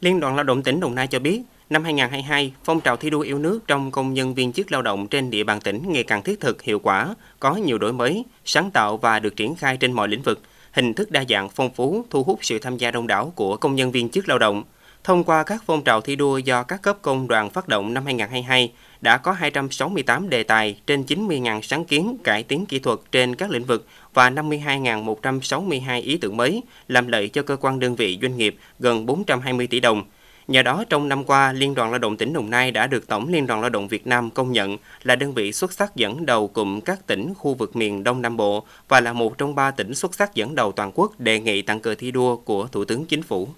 Liên đoàn Lao động tỉnh Đồng Nai cho biết, năm 2022, phong trào thi đua yêu nước trong công nhân viên chức lao động trên địa bàn tỉnh ngày càng thiết thực, hiệu quả, có nhiều đổi mới, sáng tạo và được triển khai trên mọi lĩnh vực, hình thức đa dạng phong phú, thu hút sự tham gia đông đảo của công nhân viên chức lao động – Thông qua các phong trào thi đua do các cấp công đoàn phát động năm 2022, đã có 268 đề tài trên 90.000 sáng kiến cải tiến kỹ thuật trên các lĩnh vực và 52.162 ý tưởng mới làm lợi cho cơ quan đơn vị doanh nghiệp gần 420 tỷ đồng. Nhờ đó, trong năm qua, Liên đoàn Lao động tỉnh Đồng Nai đã được Tổng Liên đoàn Lao động Việt Nam công nhận là đơn vị xuất sắc dẫn đầu cụm các tỉnh khu vực miền Đông Nam Bộ và là một trong ba tỉnh xuất sắc dẫn đầu toàn quốc đề nghị tặng cờ thi đua của Thủ tướng Chính phủ.